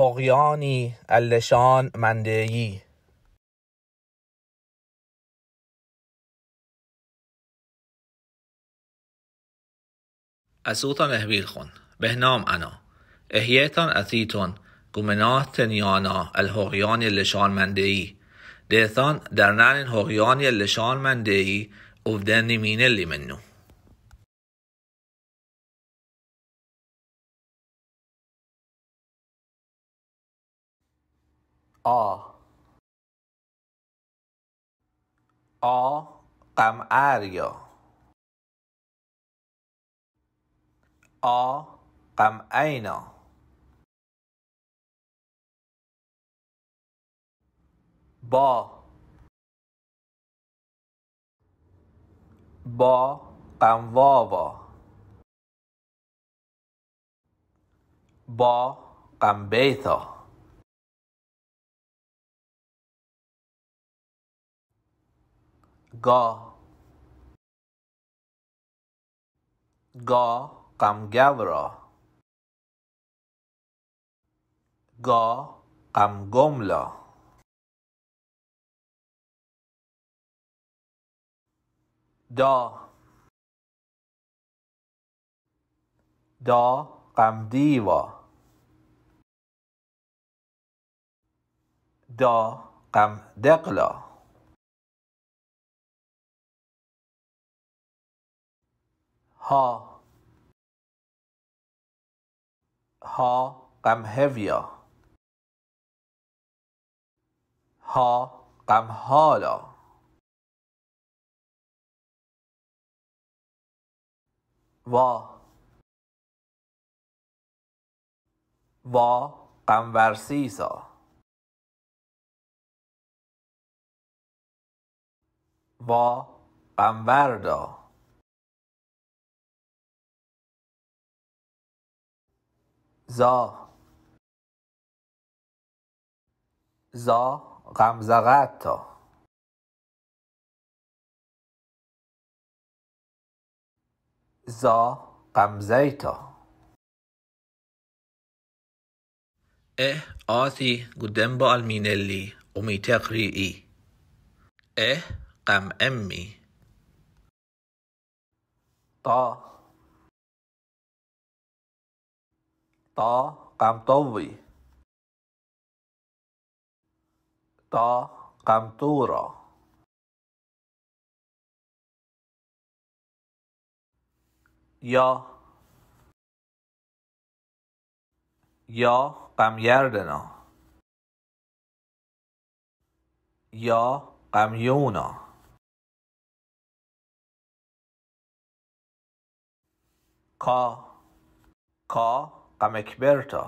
حقیانی اللشان مندهی از اوتان احویل خون بهنام انا احیتان اثیتون گمناه تنیانا الحقیان لشان مندهی دیتان درنن حقیان لشان مندئی اوفدن مینه لیمنون منو آ آ یا آ عینا با با قمواوا با بیثا. گاه گا گورا گا غمگملا دا دا دیوا دا دقلا ها ها قم هویا ها قم حالا وا وا قم ورسیسا وا قم وردا زا زا غمزغت تا زا غمزیتا تا اه آسی قدام مینلی المینلی ومی ای اه قم امی تا تا قمطوي تا قمطورة یا یا قمیردنا یا قمیونا کا کا قمکبرتا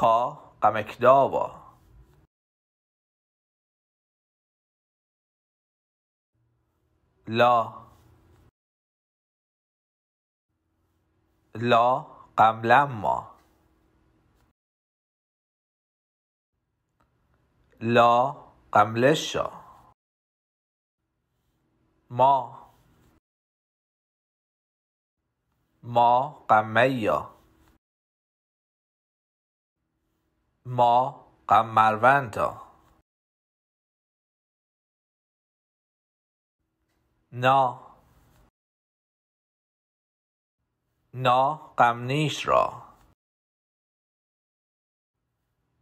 کا قمکداوا لا لا ما لا قملشا ما ما قمیا ما قمروندا نا نا قمنیش را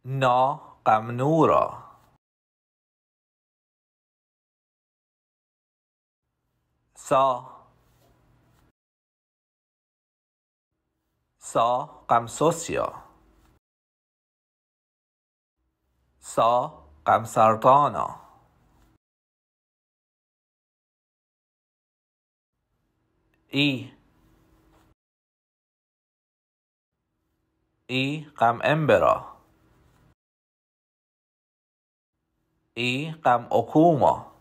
نا قم نورا سا سا سوسیا سا قمسردانا ای ای قم امبرا ای قم اکوما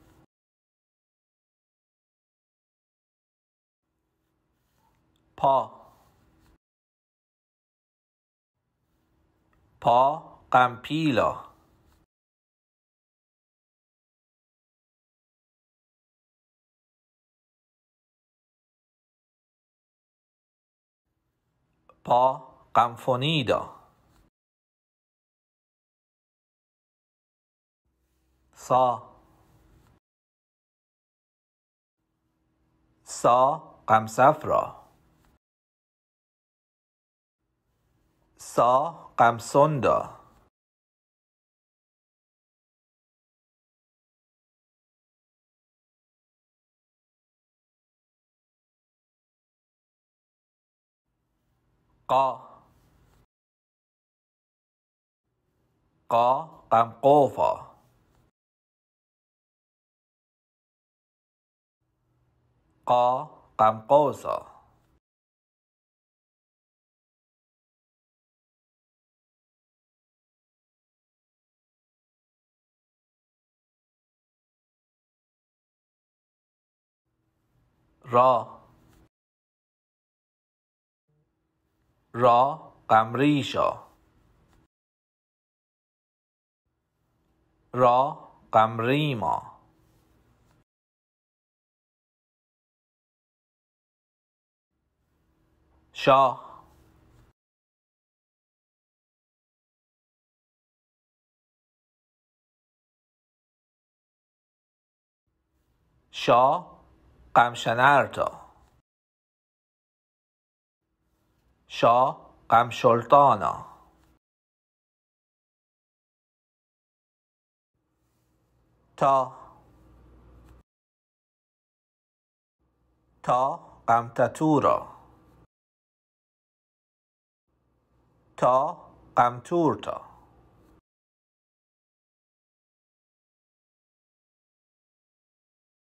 پا پا پیلا پا قمفونیدا سا سا قمصف را سا ق قا قا قمقوفا قمقوزا غمقازا را را قمریشا را قمریما شاه شاه قمشنرتا شاه قمشلطانا تا تا قمتتورا تا قمتور تا